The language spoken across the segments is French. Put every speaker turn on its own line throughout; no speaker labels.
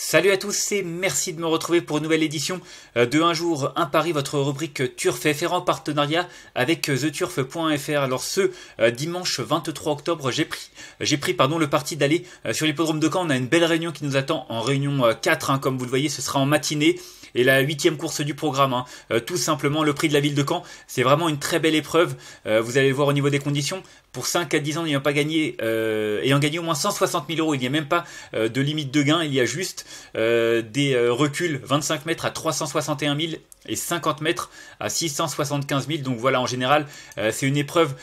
Salut à tous et merci de me retrouver pour une nouvelle édition euh, de Un jour, un pari, votre rubrique Turf FR en partenariat avec euh, theturf.fr. Alors ce euh, dimanche 23 octobre, j'ai pris, j'ai pris pardon, le parti d'aller sur l'hippodrome de Caen. On a une belle réunion qui nous attend en réunion 4, hein, comme vous le voyez, ce sera en matinée et la huitième course du programme. Hein. tout simplement, le prix de la ville de Caen, c'est vraiment une très belle épreuve. vous allez le voir au niveau des conditions pour 5 à 10 ans n'ayant pas gagné, euh, ayant gagné au moins 160 000 euros. Il n'y a même pas euh, de limite de gain, il y a juste euh, des euh, reculs 25 mètres à 361 000 et 50 mètres à 675 000. Donc voilà, en général, euh, c'est une épreuve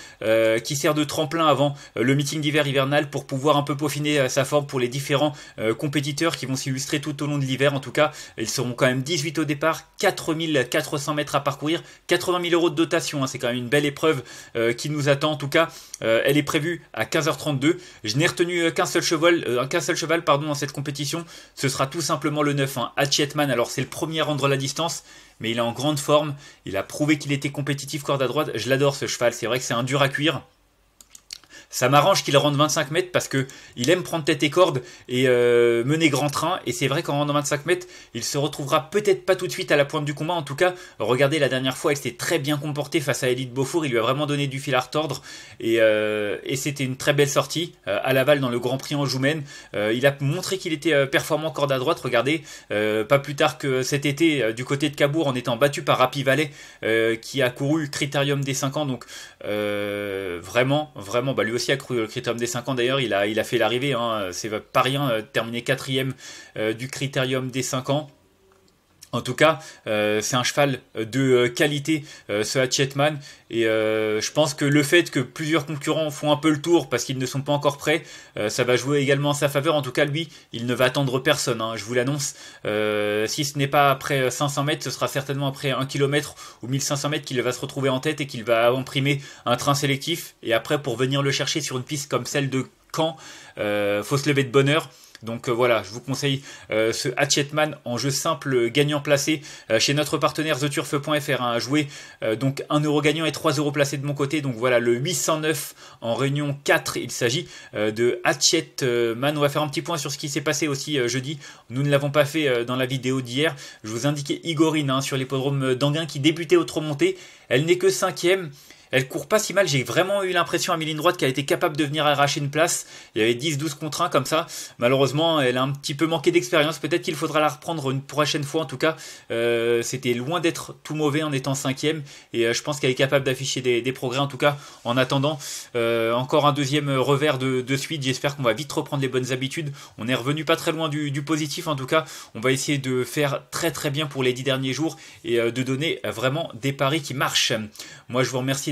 qui sert de tremplin avant le meeting d'hiver hivernal pour pouvoir un peu peaufiner sa forme pour les différents compétiteurs qui vont s'illustrer tout au long de l'hiver. En tout cas, ils seront quand même 18 au départ, 4400 mètres à parcourir, 80 000 euros de dotation. Hein, c'est quand même une belle épreuve qui nous attend. En tout cas, euh, elle est prévue à 15h32. Je n'ai retenu euh, qu'un seul cheval, euh, qu'un seul cheval pardon, dans cette compétition. Ce sera tout simplement le 9, hein, Hatchetman. Alors c'est le premier à rendre la distance, mais il est en grande forme. Il a prouvé qu'il était compétitif corde à droite. Je l'adore ce cheval, c'est vrai que c'est un dur à cuire ça m'arrange qu'il rentre 25 mètres parce que il aime prendre tête et corde et euh, mener grand train. Et c'est vrai qu'en rentrant 25 mètres, il se retrouvera peut-être pas tout de suite à la pointe du combat. En tout cas, regardez la dernière fois, il s'est très bien comporté face à Elite Beaufour. Il lui a vraiment donné du fil à retordre et, euh, c'était une très belle sortie euh, à Laval dans le Grand Prix en Joumène. il a montré qu'il était performant corde à droite. Regardez, pas plus tard que cet été du côté de Cabourg en étant battu par Rapi qui a couru Critérium des 5 ans. Donc vraiment, vraiment, bah lui aussi accru le critérium des 5 ans. D'ailleurs, il a, il a fait l'arrivée. Hein. C'est pas rien, euh, terminé quatrième euh, du critérium des 5 ans. En tout cas, euh, c'est un cheval euh, de euh, qualité, ce Hatchetman. Et je pense que le fait que plusieurs concurrents font un peu le tour parce qu'ils ne sont pas encore prêts, ça va jouer également en sa faveur. En tout cas, lui, il ne va attendre personne, hein, je vous l'annonce. si ce n'est pas après 500 mètres, ce sera certainement après 1 km ou 1500 mètres qu'il va se retrouver en tête et qu'il va imprimer un train sélectif. Et après, pour venir le chercher sur une piste comme celle de Caen, faut se lever de bonheur. heure. Donc euh, voilà, je vous conseille euh, ce Hatchetman en jeu simple euh, gagnant placé chez notre partenaire theturf.fr hein, à jouer. donc 1 euro gagnant et 3 euros placés de mon côté. Donc voilà, le 809 en réunion 4, il s'agit de Hatchetman. On va faire un petit point sur ce qui s'est passé aussi jeudi. Nous ne l'avons pas fait dans la vidéo d'hier. Je vous indiquais Igorine hein, sur l'hippodrome d'Anguin qui débutait au montée. Elle n'est que cinquième elle court pas si mal. J'ai vraiment eu l'impression à mi droite qu'elle était capable de venir arracher une place. Il y avait 10-12 contre 1 comme ça. Malheureusement, elle a un petit peu manqué d'expérience. Peut-être qu'il faudra la reprendre une prochaine fois. En tout cas, euh, c'était loin d'être tout mauvais en étant cinquième. Et euh, je pense qu'elle est capable d'afficher des, progrès. En tout cas, en attendant, euh, encore un deuxième revers de, suite. J'espère qu'on va vite reprendre les bonnes habitudes. On est revenu pas très loin du, positif. En tout cas, on va essayer de faire très très bien pour les 10 derniers jours et de donner vraiment des paris qui marchent. Moi, je vous remercie